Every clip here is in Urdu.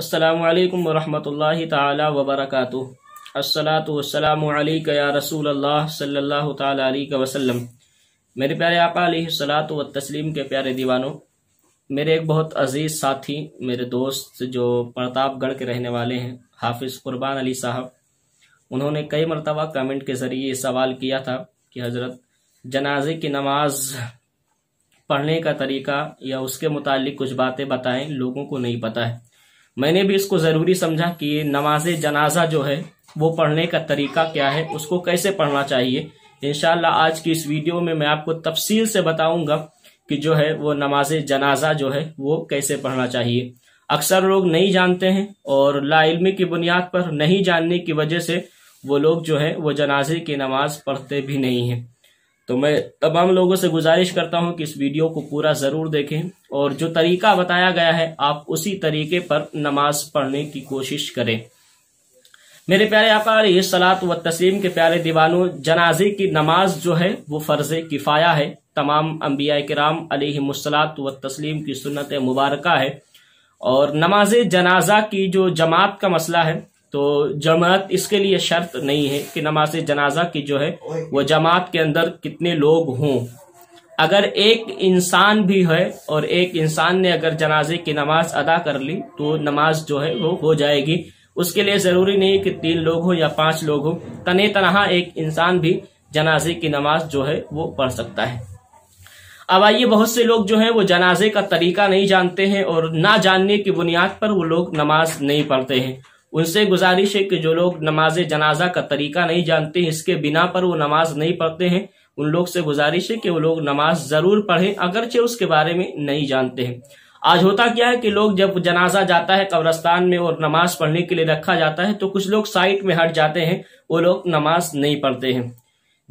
السلام علیکم ورحمۃ اللہ تعالی وبرکاتہ والسلام علیکہ یا رسول اللہ صلی اللہ تعالی علیہ وسلم میرے پیارے آقا علیہ السلاۃ و تسلیم کے پیارے دیوانوں میرے ایک بہت عزیز ساتھی میرے دوست جو گڑھ کے رہنے والے ہیں حافظ قربان علی صاحب انہوں نے کئی مرتبہ کمنٹ کے ذریعے یہ سوال کیا تھا کہ حضرت جنازے کی نماز پڑھنے کا طریقہ یا اس کے متعلق کچھ باتیں بتائیں لوگوں کو نہیں پتہ ہے میں نے بھی اس کو ضروری سمجھا کہ نماز جنازہ جو ہے وہ پڑھنے کا طریقہ کیا ہے اس کو کیسے پڑھنا چاہیے انشاءاللہ آج کی اس ویڈیو میں میں آپ کو تفصیل سے بتاؤں گا کہ جو ہے وہ نماز جنازہ جو ہے وہ کیسے پڑھنا چاہیے اکثر لوگ نہیں جانتے ہیں اور لا علمی کی بنیاد پر نہیں جاننے کی وجہ سے وہ لوگ جو ہے وہ جنازے کی نماز پڑھتے بھی نہیں ہیں تو میں تمام لوگوں سے گزارش کرتا ہوں کہ اس ویڈیو کو پورا ضرور دیکھیں اور جو طریقہ بتایا گیا ہے آپ اسی طریقے پر نماز پڑھنے کی کوشش کریں میرے پیارے آقا علیہ السلام و تسلیم کے پیارے دیوانوں جنازے کی نماز جو ہے وہ فرض کفایہ ہے تمام انبیاء کرام علیہ السلام و تسلیم کی سنت مبارکہ ہے اور نماز جنازہ کی جو جماعت کا مسئلہ ہے تو جماعت اس کے لیے شرط نہیں ہے کہ نماز جنازہ کی جو ہے وہ جماعت کے اندر کتنے لوگ ہوں اگر ایک انسان بھی ہے اور ایک انسان نے اگر جنازے کی نماز ادا کر لی تو نماز جو ہے وہ ہو جائے گی اس کے لیے ضروری نہیں کہ تین لوگ ہوں یا پانچ لوگ ہو تن تنہا ایک انسان بھی جنازے کی نماز جو ہے وہ پڑھ سکتا ہے اب آئیے بہت سے لوگ جو ہیں وہ جنازے کا طریقہ نہیں جانتے ہیں اور نہ جاننے کی بنیاد پر وہ لوگ نماز نہیں پڑھتے ہیں ان سے گزارش ہے کہ جو لوگ نماز جنازہ کا طریقہ نہیں جانتے اس کے بنا پر وہ نماز نہیں پڑھتے ہیں ان لوگ سے گزارش ہے کہ وہ لوگ نماز ضرور پڑھیں اگرچہ اس کے بارے میں نہیں جانتے ہیں آج ہوتا کیا ہے کہ لوگ جب جنازہ جاتا ہے قبرستان میں اور نماز پڑھنے کے لیے رکھا جاتا ہے تو کچھ لوگ سائٹ میں ہٹ جاتے ہیں وہ لوگ نماز نہیں پڑھتے ہیں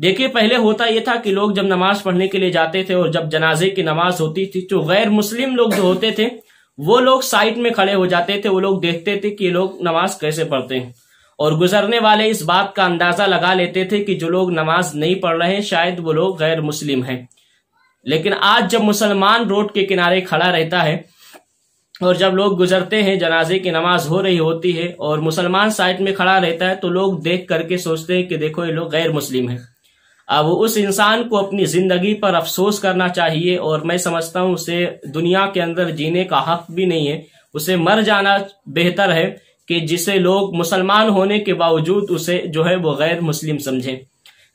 دیکھیے پہلے ہوتا یہ تھا کہ لوگ جب نماز پڑھنے کے لیے جاتے تھے اور جب جنازے کی نماز ہوتی تھی تو غیر مسلم لوگ جو ہوتے تھے وہ لوگ سائٹ میں کھڑے ہو جاتے تھے وہ لوگ دیکھتے تھے کہ یہ لوگ نماز کیسے پڑھتے ہیں اور گزرنے والے اس بات کا اندازہ لگا لیتے تھے کہ جو لوگ نماز نہیں پڑھ رہے ہیں شاید وہ لوگ غیر مسلم ہیں لیکن آج جب مسلمان روڈ کے کنارے کھڑا رہتا ہے اور جب لوگ گزرتے ہیں جنازے کی نماز ہو رہی ہوتی ہے اور مسلمان سائٹ میں کھڑا رہتا ہے تو لوگ دیکھ کر کے سوچتے ہیں کہ دیکھو یہ لوگ غیر مسلم ہیں اب اس انسان کو اپنی زندگی پر افسوس کرنا چاہیے اور میں سمجھتا ہوں اسے دنیا کے اندر جینے کا حق بھی نہیں ہے اسے مر جانا بہتر ہے کہ جسے لوگ مسلمان ہونے کے باوجود اسے جو ہے وہ غیر مسلم سمجھیں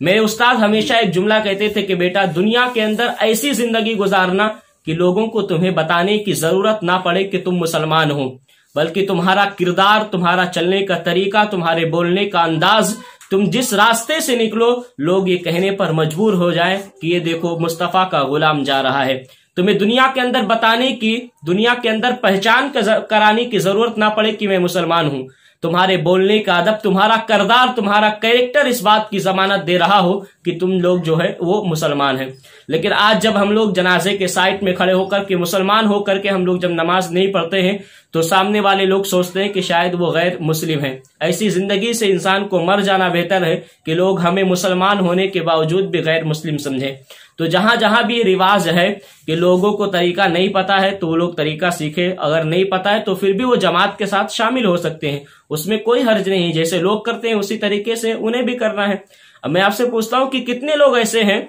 میرے استاد ہمیشہ ایک جملہ کہتے تھے کہ بیٹا دنیا کے اندر ایسی زندگی گزارنا کہ لوگوں کو تمہیں بتانے کی ضرورت نہ پڑے کہ تم مسلمان ہو بلکہ تمہارا کردار تمہارا چلنے کا طریقہ تمہارے بولنے کا انداز تم جس راستے سے نکلو لوگ یہ کہنے پر مجبور ہو جائے کہ یہ دیکھو مصطفیٰ کا غلام جا رہا ہے تمہیں دنیا کے اندر بتانے کی دنیا کے اندر پہچان کرانے کی ضرورت نہ پڑے کہ میں مسلمان ہوں تمہارے بولنے کا ادب تمہارا کردار تمہارا کیریکٹر اس بات کی ضمانت دے رہا ہو کہ تم لوگ جو ہے وہ مسلمان ہیں لیکن آج جب ہم لوگ جنازے کے سائٹ میں کھڑے ہو کر کے مسلمان ہو کر کے ہم لوگ جب نماز نہیں پڑھتے ہیں تو سامنے والے لوگ سوچتے ہیں کہ شاید وہ غیر مسلم ہیں ایسی زندگی سے انسان کو مر جانا بہتر ہے کہ لوگ ہمیں مسلمان ہونے کے باوجود بھی غیر مسلم سمجھیں تو جہاں جہاں بھی رواج ہے کہ لوگوں کو طریقہ نہیں پتا ہے تو وہ لوگ طریقہ سیکھے اگر نہیں پتا ہے تو پھر بھی وہ جماعت کے ساتھ شامل ہو سکتے ہیں اس میں کوئی حرج نہیں جیسے لوگ کرتے ہیں اسی طریقے سے انہیں بھی کرنا ہے اب میں آپ سے پوچھتا ہوں کہ کتنے لوگ ایسے ہیں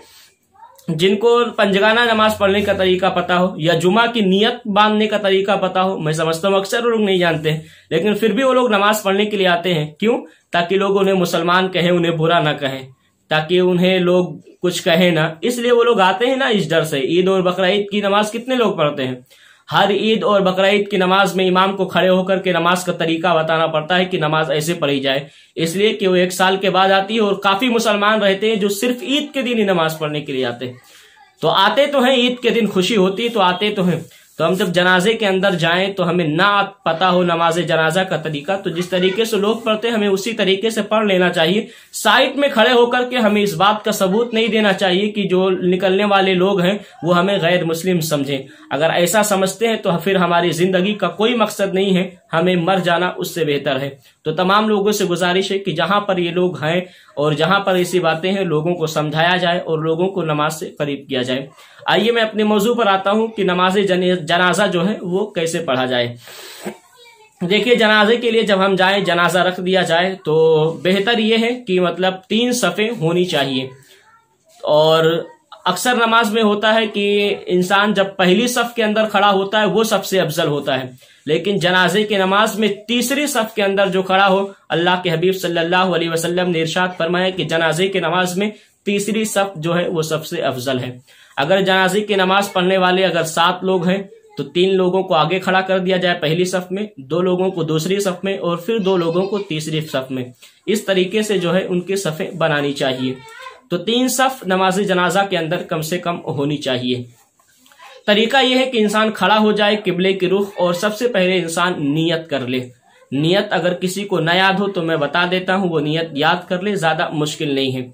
جن کو پنجگانہ نماز پڑھنے کا طریقہ پتا ہو یا جمعہ کی نیت باندھنے کا طریقہ پتا ہو میں سمجھتا ہوں اکثر وہ لوگ نہیں جانتے ہیں لیکن پھر بھی وہ لوگ نماز پڑھنے کے لیے آتے ہیں کیوں تاکہ لوگ انہیں مسلمان کہیں انہیں برا نہ کہیں تاکہ انہیں لوگ کچھ کہیں نہ اس لیے وہ لوگ آتے ہیں نا اس ڈر سے عید اور بقرعید کی نماز کتنے لوگ پڑھتے ہیں ہر عید اور بقرعید کی نماز میں امام کو کھڑے ہو کر کے نماز کا طریقہ بتانا پڑتا ہے کہ نماز ایسے پڑھی جائے اس لیے کہ وہ ایک سال کے بعد آتی ہے اور کافی مسلمان رہتے ہیں جو صرف عید کے دن ہی نماز پڑھنے کے لیے آتے ہیں تو آتے تو ہیں عید کے دن خوشی ہوتی تو آتے تو ہیں تو ہم جب جنازے کے اندر جائیں تو ہمیں نہ پتا ہو نماز جنازہ کا طریقہ تو جس طریقے سے لوگ پڑھتے ہیں ہمیں اسی طریقے سے پڑھ لینا چاہیے سائٹ میں کھڑے ہو کر کے ہمیں اس بات کا ثبوت نہیں دینا چاہیے کہ جو نکلنے والے لوگ ہیں وہ ہمیں غیر مسلم سمجھیں اگر ایسا سمجھتے ہیں تو پھر ہماری زندگی کا کوئی مقصد نہیں ہے ہمیں مر جانا اس سے بہتر ہے تو تمام لوگوں سے گزارش ہے کہ جہاں پر یہ لوگ ہیں اور جہاں پر ایسی باتیں ہیں لوگوں کو سمجھایا جائے اور لوگوں کو نماز سے قریب کیا جائے آئیے میں اپنے موضوع پر آتا ہوں کہ نماز جنازہ جو ہے وہ کیسے پڑھا جائے دیکھیے جنازے کے لیے جب ہم جائیں جنازہ رکھ دیا جائے تو بہتر یہ ہے کہ مطلب تین صفحے ہونی چاہیے اور اکثر نماز میں ہوتا ہے کہ انسان جب پہلی صف کے اندر کھڑا ہوتا ہے وہ سب سے افضل ہوتا ہے لیکن جنازے کی نماز میں تیسری صف کے اندر جو کھڑا ہو اللہ کے حبیب صلی اللہ علیہ وسلم نے ارشاد فرمایا کہ جنازے کی نماز میں تیسری صف جو ہے وہ سب سے افضل ہے اگر جنازے کی نماز پڑھنے والے اگر سات لوگ ہیں تو تین لوگوں کو آگے کھڑا کر دیا جائے پہلی صف میں دو لوگوں کو دوسری صف میں اور پھر دو لوگوں کو تیسری صف میں اس طریقے سے جو ہے ان کے صفیں بنانی چاہیے تو تین صف نماز جنازہ کے اندر کم سے کم ہونی چاہیے طریقہ یہ ہے کہ انسان کھڑا ہو جائے قبلے کی رخ اور سب سے پہلے انسان نیت کر لے نیت اگر کسی کو نہ یاد ہو تو میں بتا دیتا ہوں وہ نیت یاد کر لے زیادہ مشکل نہیں ہے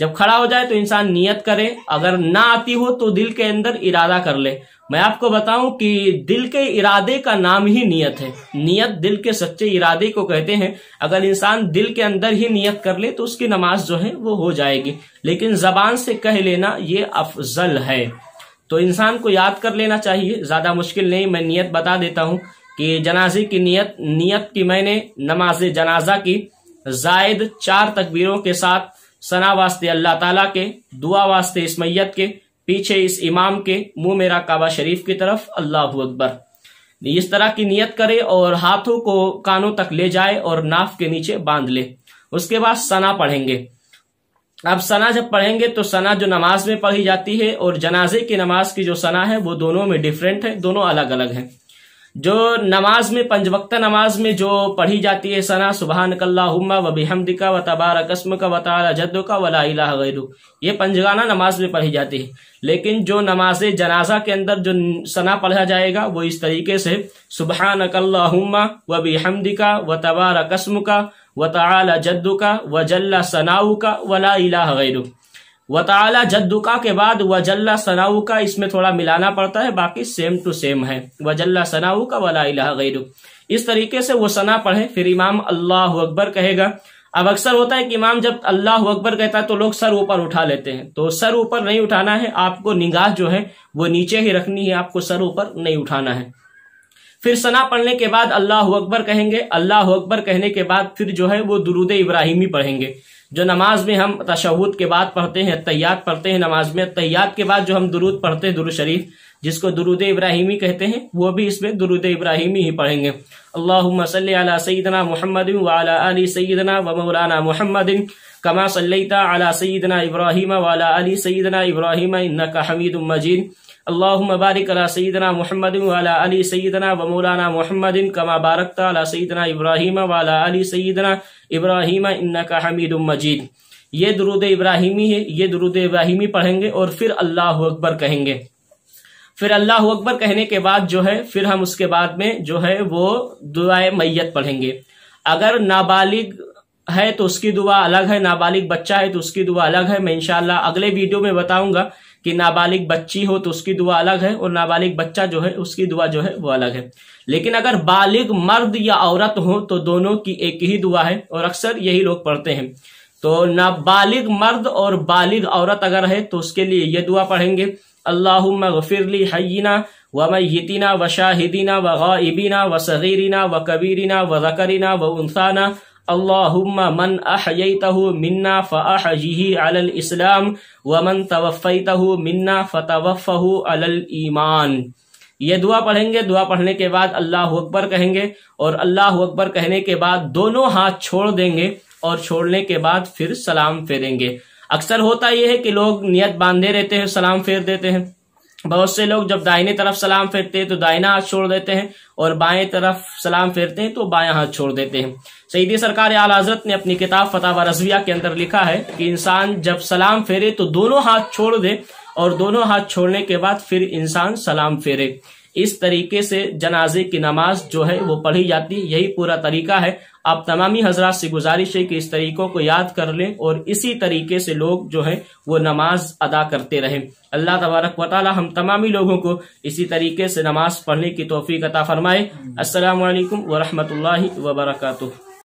جب کھڑا ہو جائے تو انسان نیت کرے اگر نہ آتی ہو تو دل کے اندر ارادہ کر لے میں آپ کو بتاؤں کہ دل کے ارادے کا نام ہی نیت ہے نیت دل کے سچے ارادے کو کہتے ہیں اگر انسان دل کے اندر ہی نیت کر لے تو اس کی نماز جو ہے وہ ہو جائے گی لیکن زبان سے کہہ لینا یہ افضل ہے تو انسان کو یاد کر لینا چاہیے زیادہ مشکل نہیں میں نیت بتا دیتا ہوں کہ جنازے کی نیت نیت کی میں نے نماز جنازہ کی زائد چار تکبیروں کے ساتھ ثنا واسطے اللہ تعالیٰ کے دعا واسطے اس میت کے پیچھے اس امام کے منہ میرا کعبہ شریف کی طرف اللہ اکبر اس طرح کی نیت کرے اور ہاتھوں کو کانوں تک لے جائے اور ناف کے نیچے باندھ لے اس کے بعد ثنا پڑھیں گے اب ثنا جب پڑھیں گے تو ثنا جو نماز میں پڑھی جاتی ہے اور جنازے کی نماز کی جو سنا ہے وہ دونوں میں ڈیفرنٹ ہے دونوں الگ الگ ہیں جو نماز میں پنج وقت نماز میں جو پڑھی جاتی ہے ثنا سبحان اللہم و بحمد کا و تبار قسم کا تعالی جد کا ولا الہ غیرو یہ پنجگانہ نماز میں پڑھی جاتی ہے لیکن جو نماز جنازہ کے اندر جو ثنا پڑھا جائے گا وہ اس طریقے سے سبحان اللہم و بحمد کا و تبار قسم کا و جد کا و جل ثناؤ کا ولا الہ غیرو و تعالی کا کے بعد وجل ثناؤ کا اس میں تھوڑا ملانا پڑتا ہے باقی سیم ٹو سیم ہے و اللہ صناؤ کا ولا غیر اس طریقے سے وہ سنا پڑھے پھر امام اللہ اکبر کہے گا اب اکثر ہوتا ہے کہ امام جب اللہ اکبر کہتا ہے تو لوگ سر اوپر اٹھا لیتے ہیں تو سر اوپر نہیں اٹھانا ہے آپ کو نگاہ جو ہے وہ نیچے ہی رکھنی ہے آپ کو سر اوپر نہیں اٹھانا ہے پھر ثنا پڑھنے کے بعد اللہ اکبر کہیں گے اللہ اکبر کہنے کے بعد پھر جو ہے وہ درود ابراہیمی پڑھیں گے جو نماز میں ہم تشہود کے بعد پڑھتے ہیں تیاد پڑھتے ہیں نماز میں تیاد کے بعد جو ہم درود پڑھتے ہیں درود شریف جس کو درود ابراہیمی کہتے ہیں وہ بھی اس میں درود ابراہیمی ہی پڑھیں گے اللہم صلی علی سیدنا محمد وعلا علی سیدنا ومولانا محمد کما صلیتا علی سیدنا ابراہیم وعلا علی سیدنا ابراہیم انکا حمید مجید اللہ مبارک علی سیدنا محمد والا علی سیدنا و مولانا محمد کما بارکتا علی سیدنا ابراہیم والا علی سیدنا ابراہیم انکا حمید مجید یہ درود ابراہیمی ہے یہ درود ابراہیمی پڑھیں گے اور پھر اللہ اکبر کہیں گے پھر اللہ اکبر کہنے کے بعد جو ہے پھر ہم اس کے بعد میں جو ہے وہ دعائے میت پڑھیں گے اگر نابالغ ہے تو اس کی دعا الگ ہے نابالغ بچہ ہے تو اس کی دعا الگ ہے میں انشاءاللہ اگلے ویڈیو میں بتاؤں گا کہ نابالغ بچی ہو تو اس کی دعا الگ ہے اور نابالغ بچہ جو ہے اس کی دعا جو ہے وہ الگ ہے لیکن اگر بالغ مرد یا عورت ہو تو دونوں کی ایک ہی دعا ہے اور اکثر یہی لوگ پڑھتے ہیں تو نابالغ مرد اور بالغ عورت اگر ہے تو اس کے لیے یہ دعا پڑھیں گے اللہ مغفرلی حینا و میتینہ و شاہدینہ و غائبینہ و صغیرینہ و کبیرینہ و ذکرینہ و انسانہ اللہ من احییته منا فہ على السلام و من منا فتوفه منا الايمان المان یہ دعا پڑھیں گے دعا پڑھنے کے بعد اللہ اکبر کہیں گے اور اللہ اکبر کہنے کے بعد دونوں ہاتھ چھوڑ دیں گے اور چھوڑنے کے بعد پھر سلام پھیریں گے اکثر ہوتا یہ ہے کہ لوگ نیت باندھے رہتے ہیں سلام پھیر دیتے ہیں بہت سے لوگ جب دائنے طرف سلام پھیرتے ہیں تو دائنا ہاتھ چھوڑ دیتے ہیں اور بائیں طرف سلام پھیرتے ہیں تو بائیں ہاتھ چھوڑ دیتے ہیں سعیدی سرکار اعلی حضرت نے اپنی کتاب فتح و رضویہ کے اندر لکھا ہے کہ انسان جب سلام پھیرے تو دونوں ہاتھ چھوڑ دے اور دونوں ہاتھ چھوڑنے کے بعد پھر انسان سلام پھیرے اس طریقے سے جنازے کی نماز جو ہے وہ پڑھی جاتی یہی پورا طریقہ ہے آپ تمامی حضرات سے گزارش ہے کہ اس طریقوں کو یاد کر لیں اور اسی طریقے سے لوگ جو ہے وہ نماز ادا کرتے رہیں اللہ تبارک و تعالی ہم تمامی لوگوں کو اسی طریقے سے نماز پڑھنے کی توفیق عطا فرمائے السلام علیکم ورحمۃ اللہ وبرکاتہ